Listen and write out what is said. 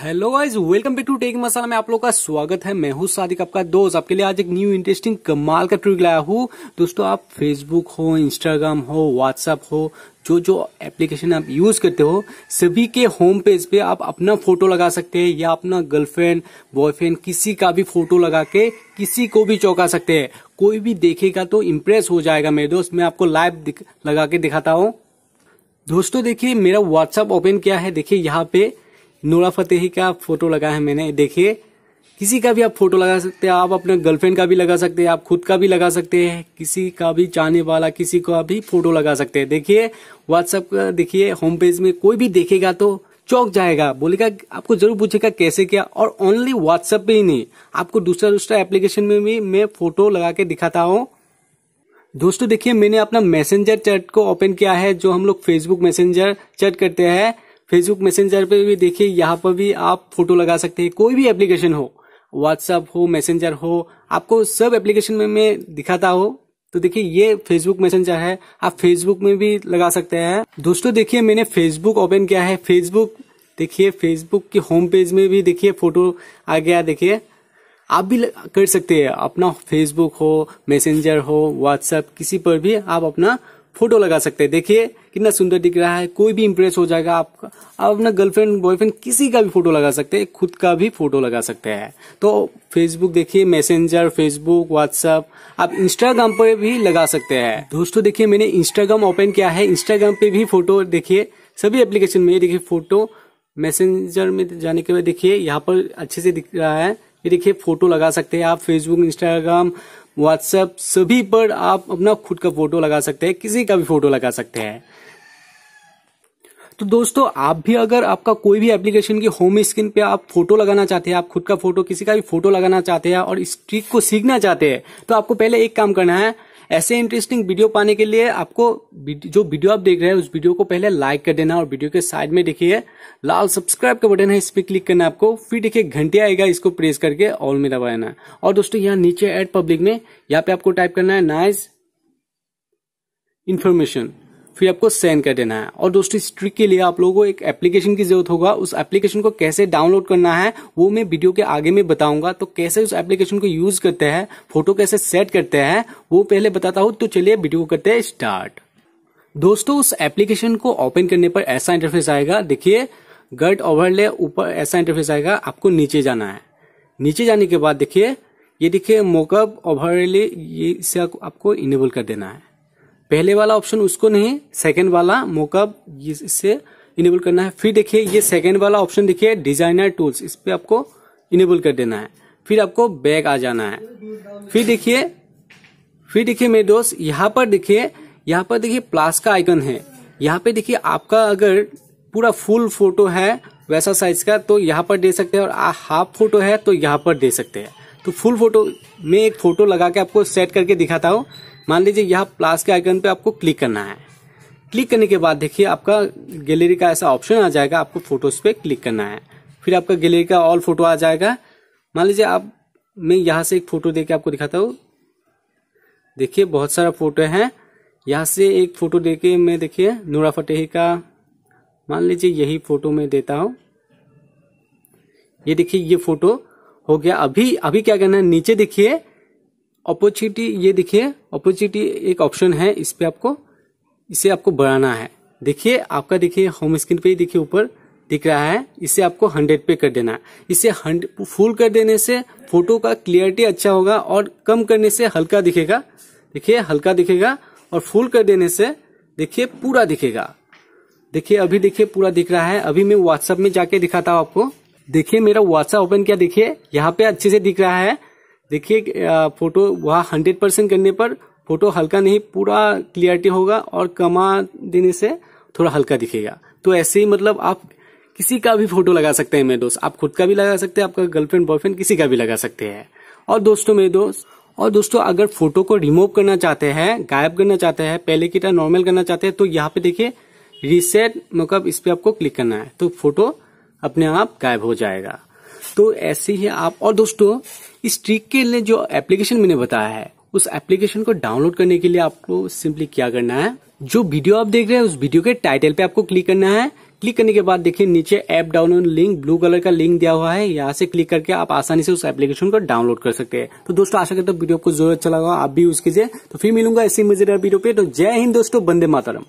hello guys welcome back to Teking Masala में आप लोग का स्वागत है मैं हूँ सादिक आपका दोस्त आपके लिए आज एक न्यू इंटरेस्टिंग कमाल का ट्रिक लाया हूँ दोस्तों आप फेसबुक हो इंस्टाग्राम हो व्हाट्सएप हो जो जो एप्लीकेशन आप यूज करते हो सभी के होम पेज पे आप अपना फोटो लगा सकते हैं या अपना गर्लफ्रेंड बॉयफ्रेंड किसी का भी फोटो लगा के किसी को भी चौंका सकते हैं कोई भी देखेगा तो इम्प्रेस हो जाएगा मेरे दोस्त मैं आपको लाइव लगा के दिखाता हूँ दोस्तों देखिए मेरा व्हाट्सएप ओपन किया है देखिए यहाँ पे नूरा फतेही का फोटो लगा है मैंने देखिए किसी का भी आप फोटो लगा सकते हैं आप अपने गर्लफ्रेंड का भी लगा सकते हैं आप खुद का भी लगा सकते हैं किसी का भी चाहने वाला किसी का भी फोटो लगा सकते हैं देखिए व्हाट्सएप का देखिए होम पेज में कोई भी देखेगा तो चौक जाएगा बोलेगा आपको जरूर पूछेगा कैसे किया और ओनली व्हाट्सएप पे ही नहीं आपको दूसरा दूसरा एप्लीकेशन में भी मैं फोटो लगा के दिखाता हूँ दोस्तों देखिए मैंने अपना मैसेंजर चैट को ओपन किया है जो हम लोग फेसबुक मैसेंजर चैट करते हैं फेसबुक मैसेंजर पे भी देखिए यहाँ पर भी आप फोटो लगा सकते हैं कोई भी एप्लीकेशन हो व्हाट्सअप हो मैसेंजर हो आपको सब एप्लीकेशन में मैं दिखाता हो तो देखिए ये फेसबुक मैसेंजर है आप फेसबुक में भी लगा सकते हैं दोस्तों देखिए मैंने फेसबुक ओपन किया है फेसबुक देखिए फेसबुक की होम पेज में भी देखिए फोटो आ गया देखिए आप भी कर सकते हैं अपना फेसबुक हो मैसेंजर हो व्हाट्सएप किसी पर भी आप अपना फोटो लगा सकते हैं देखिए कितना सुंदर दिख रहा है कोई भी इम्प्रेस हो जाएगा आपका आप अपना गर्लफ्रेंड बॉयफ्रेंड किसी का भी फोटो लगा सकते हैं खुद का भी फोटो लगा सकते हैं तो फेसबुक देखिए मैसेंजर फेसबुक व्हाट्सअप आप इंस्टाग्राम पर भी लगा सकते हैं दोस्तों देखिए मैंने इंस्टाग्राम ओपन किया है इंस्टाग्राम पे भी फोटो देखिए सभी एप्लीकेशन में देखिए फोटो मैसेंजर में जाने के बाद देखिए यहाँ पर अच्छे से दिख रहा है ये देखिए फोटो लगा सकते हैं आप फेसबुक इंस्टाग्राम व्हाट्सएप सभी पर आप अपना खुद का फोटो लगा सकते हैं किसी का भी फोटो लगा सकते हैं तो दोस्तों आप भी अगर आपका कोई भी एप्लीकेशन की होम स्क्रीन पे आप फोटो लगाना चाहते हैं आप खुद का फोटो किसी का भी फोटो लगाना चाहते हैं और इस ट्रिक को सीखना चाहते हैं तो आपको पहले एक काम करना है ऐसे इंटरेस्टिंग वीडियो पाने के लिए आपको जो वीडियो आप देख रहे हैं उस वीडियो को पहले लाइक कर देना और वीडियो के साइड में देखिए लाल सब्सक्राइब का बटन है इस पर क्लिक करना आपको फिर देखिए घंटे आएगा इसको प्रेस करके ऑल में दबा देना और दोस्तों यहाँ नीचे एड पब्लिक में यहाँ पे आपको टाइप करना है नाइस इन्फॉर्मेशन फिर आपको सेंड कर देना है और दोस्तों इस ट्रिक के लिए आप लोगों को एक एप्लीकेशन की जरूरत होगा उस एप्लीकेशन को कैसे डाउनलोड करना है वो मैं वीडियो के आगे में बताऊंगा तो कैसे उस एप्लीकेशन को यूज करते हैं फोटो कैसे सेट करते हैं वो पहले बताता हूँ तो चलिए वीडियो करते हैं स्टार्ट दोस्तों उस एप्लीकेशन को ओपन करने पर ऐसा इंटरफेस आएगा देखिए गर्ड ओवरले ऊपर ऐसा इंटरफेस आएगा आपको नीचे जाना है नीचे जाने के बाद देखिए ये देखिए मोकअप ओवरले ये इसे आपको इनेबल कर देना है पहले वाला ऑप्शन उसको नहीं सेकेंड वाला मोकअप इससे इनेबल करना है फिर देखिए ये सेकेंड वाला ऑप्शन देखिए डिजाइनर टूल्स इस पर आपको इनेबल कर देना है फिर आपको बैग आ जाना है फिर देखिए फिर देखिए मेरे दोस्त यहाँ पर देखिए यहाँ पर देखिए प्लास का आइकन है यहाँ पे देखिए आपका अगर पूरा फुल फोटो है वैसा साइज का तो यहाँ पर दे सकते हैं और हाफ फोटो है तो यहाँ पर दे सकते हैं तो फुल फोटो में एक फोटो लगा के आपको सेट करके दिखाता हूँ मान लीजिए यहाँ प्लास के आइकन पे आपको क्लिक करना है क्लिक करने के बाद देखिए आपका गैलरी का ऐसा ऑप्शन आ जाएगा आपको फोटोज पे क्लिक करना है फिर आपका गैलरी का ऑल फोटो आ जाएगा मान लीजिए आप मैं यहाँ से एक फोटो देके आपको दिखाता हूँ देखिए बहुत सारा फोटो है यहाँ से एक फोटो दे मैं देखिए नूरा फतेही का मान लीजिए यही फोटो मैं देता हूँ ये देखिए ये फोटो हो गया अभी अभी क्या करना है नीचे देखिए अपॉर्चुनिटी ये देखिए अपॉर्चुनिटी एक ऑप्शन है इस पर आपको इसे आपको बढ़ाना है देखिए आपका देखिए होम स्क्रीन पे देखिए ऊपर दिख रहा है इसे आपको हंड्रेड पे कर देना है इसे फुल कर देने से फोटो का क्लियरिटी अच्छा होगा और कम करने से हल्का दिखेगा देखिए हल्का दिखेगा और फुल कर देने से देखिए पूरा दिखेगा देखिए अभी देखिए पूरा दिख रहा है अभी मैं व्हाट्सअप में जाके दिखाता हूँ आपको देखिए मेरा व्हाट्सअप ओपन किया देखिए यहाँ पे अच्छे से दिख रहा है देखिए फोटो वहाँ हंड्रेड परसेंट करने पर फोटो हल्का नहीं पूरा क्लियरिटी होगा और कमा देने से थोड़ा हल्का दिखेगा तो ऐसे ही मतलब आप किसी का भी फोटो लगा सकते हैं मेरे दोस्त आप खुद का भी लगा सकते हैं आपका गर्लफ्रेंड बॉयफ्रेंड किसी का भी लगा सकते हैं और दोस्तों मेरे दोस्त और दोस्तों अगर फोटो को रिमूव करना चाहते हैं गायब करना चाहते हैं पहले की तरह नॉर्मल करना चाहते हैं तो यहाँ पे देखिए रीसेट मतलब इस पर आपको क्लिक करना है तो फोटो अपने आप गायब हो जाएगा तो ऐसे ही आप और दोस्तों इस ट्रिक के लिए जो एप्लीकेशन मैंने बताया है उस एप्लीकेशन को डाउनलोड करने के लिए आपको सिंपली क्या करना है जो वीडियो आप देख रहे हैं उस वीडियो के टाइटल पे आपको क्लिक करना है क्लिक करने के बाद देखिए नीचे app download link blue colour का लिंक दिया हुआ है यहाँ से क्लिक करके आप आसानी से उस एप्लीकेशन को डाउनलोड कर सकते हैं तो दोस्तों आशा करते हैं वीडियो को जरूर अच्छा लगा आप भी यूज कीजिए तो फिर मिलूंगा ऐसी मजेदार वीडियो पे तो जय हिंद दोस्तों बंदे मातरम